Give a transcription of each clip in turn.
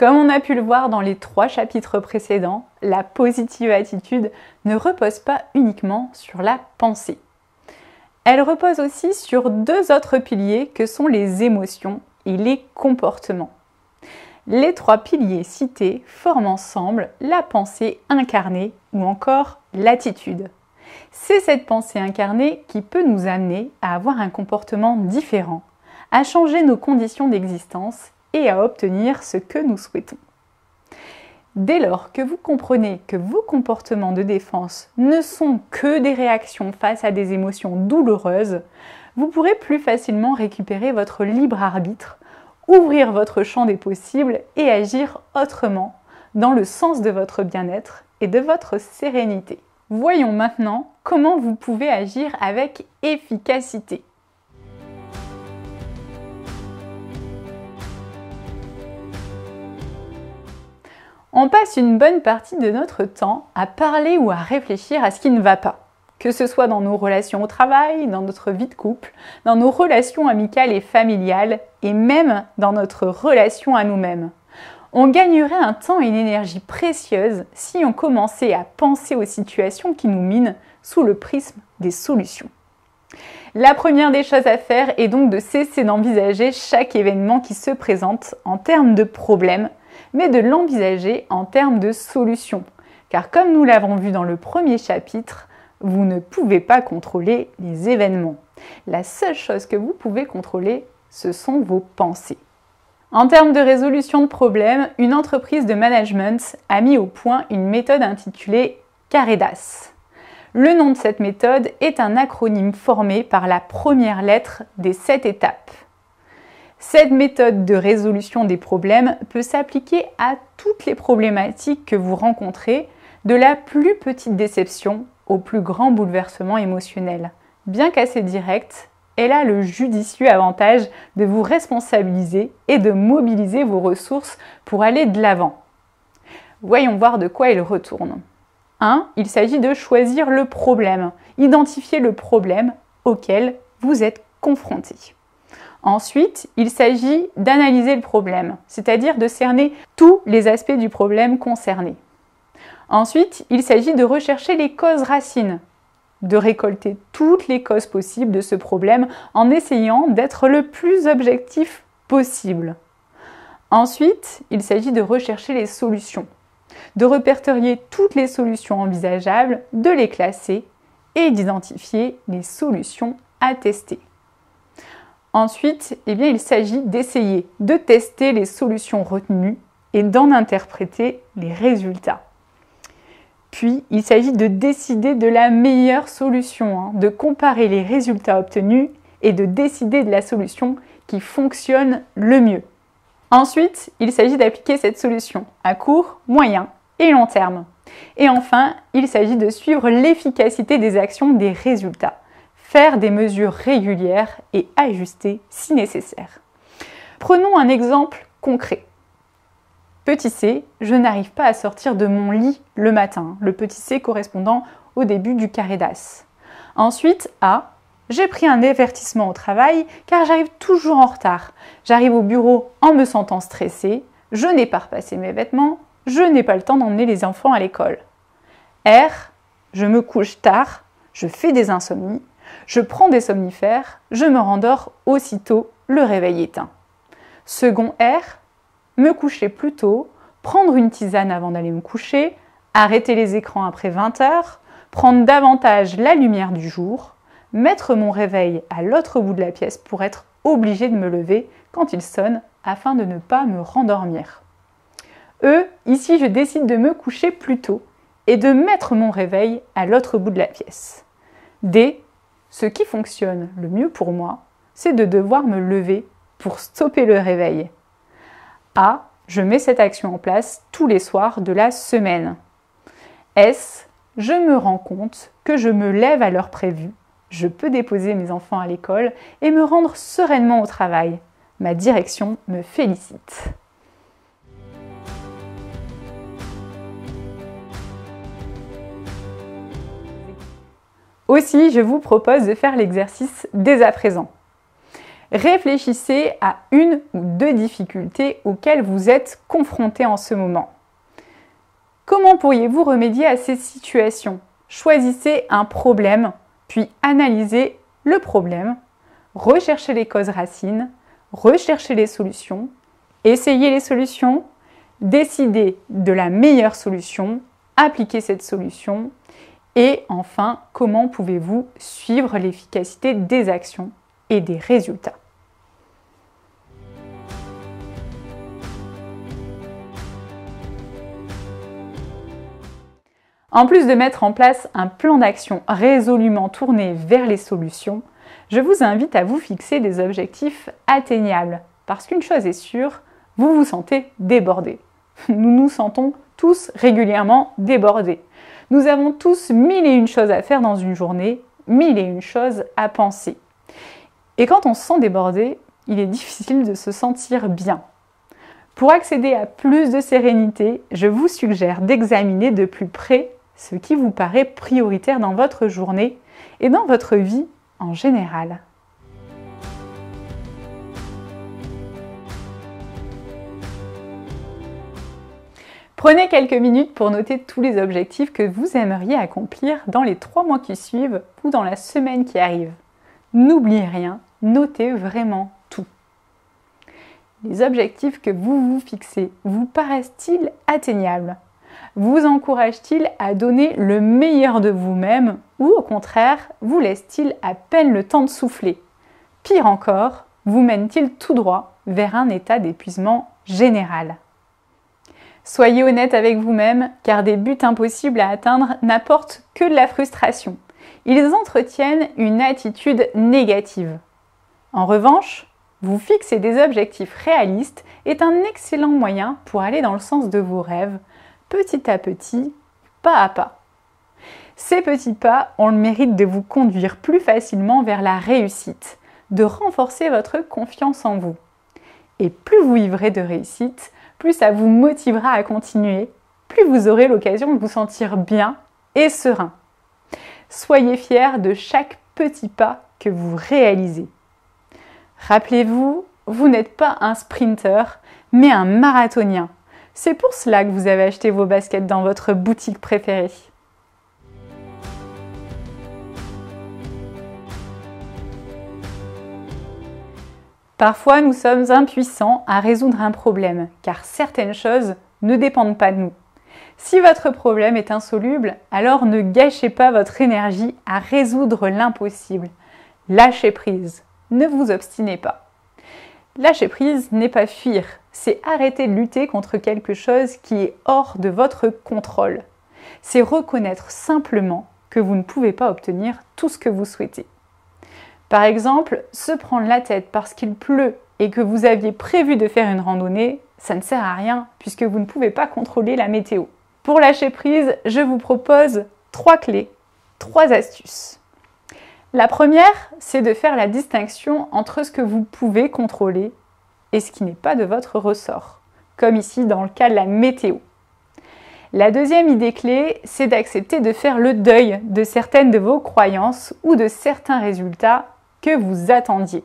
Comme on a pu le voir dans les trois chapitres précédents, la positive attitude ne repose pas uniquement sur la pensée. Elle repose aussi sur deux autres piliers que sont les émotions et les comportements. Les trois piliers cités forment ensemble la pensée incarnée ou encore l'attitude. C'est cette pensée incarnée qui peut nous amener à avoir un comportement différent, à changer nos conditions d'existence et à obtenir ce que nous souhaitons. Dès lors que vous comprenez que vos comportements de défense ne sont que des réactions face à des émotions douloureuses, vous pourrez plus facilement récupérer votre libre arbitre, ouvrir votre champ des possibles et agir autrement dans le sens de votre bien-être et de votre sérénité. Voyons maintenant comment vous pouvez agir avec efficacité. On passe une bonne partie de notre temps à parler ou à réfléchir à ce qui ne va pas, que ce soit dans nos relations au travail, dans notre vie de couple, dans nos relations amicales et familiales, et même dans notre relation à nous-mêmes. On gagnerait un temps et une énergie précieuses si on commençait à penser aux situations qui nous minent sous le prisme des solutions. La première des choses à faire est donc de cesser d'envisager chaque événement qui se présente en termes de problème mais de l'envisager en termes de solution. Car comme nous l'avons vu dans le premier chapitre, vous ne pouvez pas contrôler les événements. La seule chose que vous pouvez contrôler, ce sont vos pensées. En termes de résolution de problèmes, une entreprise de management a mis au point une méthode intitulée CAREDAS. Le nom de cette méthode est un acronyme formé par la première lettre des sept étapes. Cette méthode de résolution des problèmes peut s'appliquer à toutes les problématiques que vous rencontrez, de la plus petite déception au plus grand bouleversement émotionnel. Bien qu'assez directe, elle a le judicieux avantage de vous responsabiliser et de mobiliser vos ressources pour aller de l'avant. Voyons voir de quoi elle retourne. 1. Il s'agit de choisir le problème, identifier le problème auquel vous êtes confronté. Ensuite, il s'agit d'analyser le problème, c'est-à-dire de cerner tous les aspects du problème concerné. Ensuite, il s'agit de rechercher les causes racines, de récolter toutes les causes possibles de ce problème en essayant d'être le plus objectif possible. Ensuite, il s'agit de rechercher les solutions, de répertorier toutes les solutions envisageables, de les classer et d'identifier les solutions à tester. Ensuite, eh bien, il s'agit d'essayer de tester les solutions retenues et d'en interpréter les résultats. Puis, il s'agit de décider de la meilleure solution, hein, de comparer les résultats obtenus et de décider de la solution qui fonctionne le mieux. Ensuite, il s'agit d'appliquer cette solution à court, moyen et long terme. Et enfin, il s'agit de suivre l'efficacité des actions des résultats faire des mesures régulières et ajuster si nécessaire. Prenons un exemple concret. Petit C, je n'arrive pas à sortir de mon lit le matin, le petit C correspondant au début du carré d'as. Ensuite, A, j'ai pris un avertissement au travail car j'arrive toujours en retard. J'arrive au bureau en me sentant stressée, je n'ai pas repassé mes vêtements, je n'ai pas le temps d'emmener les enfants à l'école. R, je me couche tard, je fais des insomnies, je prends des somnifères, je me rendors aussitôt, le réveil éteint. Second R, me coucher plus tôt, prendre une tisane avant d'aller me coucher, arrêter les écrans après 20 heures, prendre davantage la lumière du jour, mettre mon réveil à l'autre bout de la pièce pour être obligé de me lever quand il sonne afin de ne pas me rendormir. E, ici je décide de me coucher plus tôt et de mettre mon réveil à l'autre bout de la pièce. D, ce qui fonctionne le mieux pour moi, c'est de devoir me lever pour stopper le réveil. A. Ah, je mets cette action en place tous les soirs de la semaine. S. Je me rends compte que je me lève à l'heure prévue, je peux déposer mes enfants à l'école et me rendre sereinement au travail. Ma direction me félicite. Aussi, je vous propose de faire l'exercice dès à présent. Réfléchissez à une ou deux difficultés auxquelles vous êtes confronté en ce moment. Comment pourriez-vous remédier à ces situations Choisissez un problème, puis analysez le problème, recherchez les causes racines, recherchez les solutions, essayez les solutions, décidez de la meilleure solution, appliquez cette solution et enfin, comment pouvez-vous suivre l'efficacité des actions et des résultats En plus de mettre en place un plan d'action résolument tourné vers les solutions, je vous invite à vous fixer des objectifs atteignables, parce qu'une chose est sûre, vous vous sentez débordé. Nous nous sentons tous régulièrement débordés. Nous avons tous mille et une choses à faire dans une journée, mille et une choses à penser. Et quand on se sent débordé, il est difficile de se sentir bien. Pour accéder à plus de sérénité, je vous suggère d'examiner de plus près ce qui vous paraît prioritaire dans votre journée et dans votre vie en général. Prenez quelques minutes pour noter tous les objectifs que vous aimeriez accomplir dans les trois mois qui suivent ou dans la semaine qui arrive. N'oubliez rien, notez vraiment tout. Les objectifs que vous vous fixez vous paraissent-ils atteignables Vous encouragent-ils à donner le meilleur de vous-même ou au contraire vous laissent-ils à peine le temps de souffler Pire encore, vous mènent-ils tout droit vers un état d'épuisement général Soyez honnête avec vous-même, car des buts impossibles à atteindre n'apportent que de la frustration. Ils entretiennent une attitude négative. En revanche, vous fixer des objectifs réalistes est un excellent moyen pour aller dans le sens de vos rêves, petit à petit, pas à pas. Ces petits pas ont le mérite de vous conduire plus facilement vers la réussite, de renforcer votre confiance en vous. Et plus vous vivrez de réussite, plus ça vous motivera à continuer, plus vous aurez l'occasion de vous sentir bien et serein. Soyez fiers de chaque petit pas que vous réalisez. Rappelez-vous, vous, n'êtes pas un sprinter, mais un marathonien. C'est pour cela que vous avez acheté vos baskets dans votre boutique préférée. Parfois, nous sommes impuissants à résoudre un problème, car certaines choses ne dépendent pas de nous. Si votre problème est insoluble, alors ne gâchez pas votre énergie à résoudre l'impossible. Lâchez prise, ne vous obstinez pas. Lâcher prise n'est pas fuir, c'est arrêter de lutter contre quelque chose qui est hors de votre contrôle. C'est reconnaître simplement que vous ne pouvez pas obtenir tout ce que vous souhaitez. Par exemple, se prendre la tête parce qu'il pleut et que vous aviez prévu de faire une randonnée, ça ne sert à rien puisque vous ne pouvez pas contrôler la météo. Pour lâcher prise, je vous propose trois clés, trois astuces. La première, c'est de faire la distinction entre ce que vous pouvez contrôler et ce qui n'est pas de votre ressort, comme ici dans le cas de la météo. La deuxième idée clé, c'est d'accepter de faire le deuil de certaines de vos croyances ou de certains résultats que vous attendiez.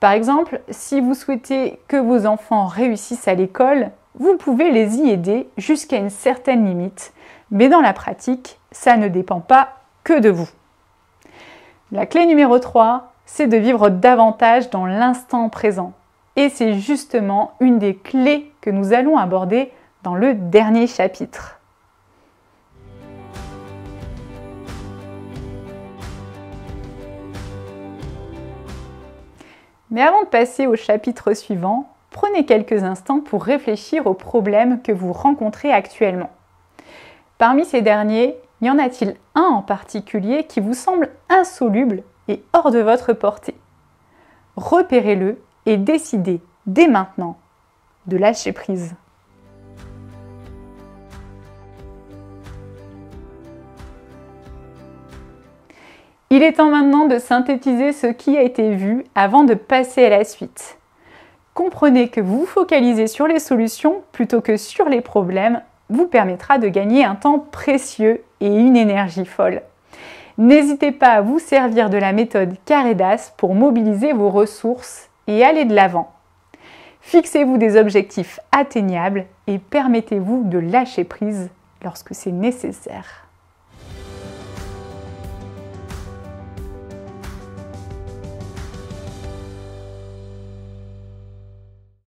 Par exemple, si vous souhaitez que vos enfants réussissent à l'école, vous pouvez les y aider jusqu'à une certaine limite, mais dans la pratique, ça ne dépend pas que de vous. La clé numéro 3, c'est de vivre davantage dans l'instant présent. Et c'est justement une des clés que nous allons aborder dans le dernier chapitre. Mais avant de passer au chapitre suivant, prenez quelques instants pour réfléchir aux problèmes que vous rencontrez actuellement. Parmi ces derniers, y en a-t-il un en particulier qui vous semble insoluble et hors de votre portée Repérez-le et décidez dès maintenant de lâcher prise. Il est temps maintenant de synthétiser ce qui a été vu avant de passer à la suite. Comprenez que vous focaliser sur les solutions plutôt que sur les problèmes vous permettra de gagner un temps précieux et une énergie folle. N'hésitez pas à vous servir de la méthode Caredas pour mobiliser vos ressources et aller de l'avant. Fixez-vous des objectifs atteignables et permettez-vous de lâcher prise lorsque c'est nécessaire.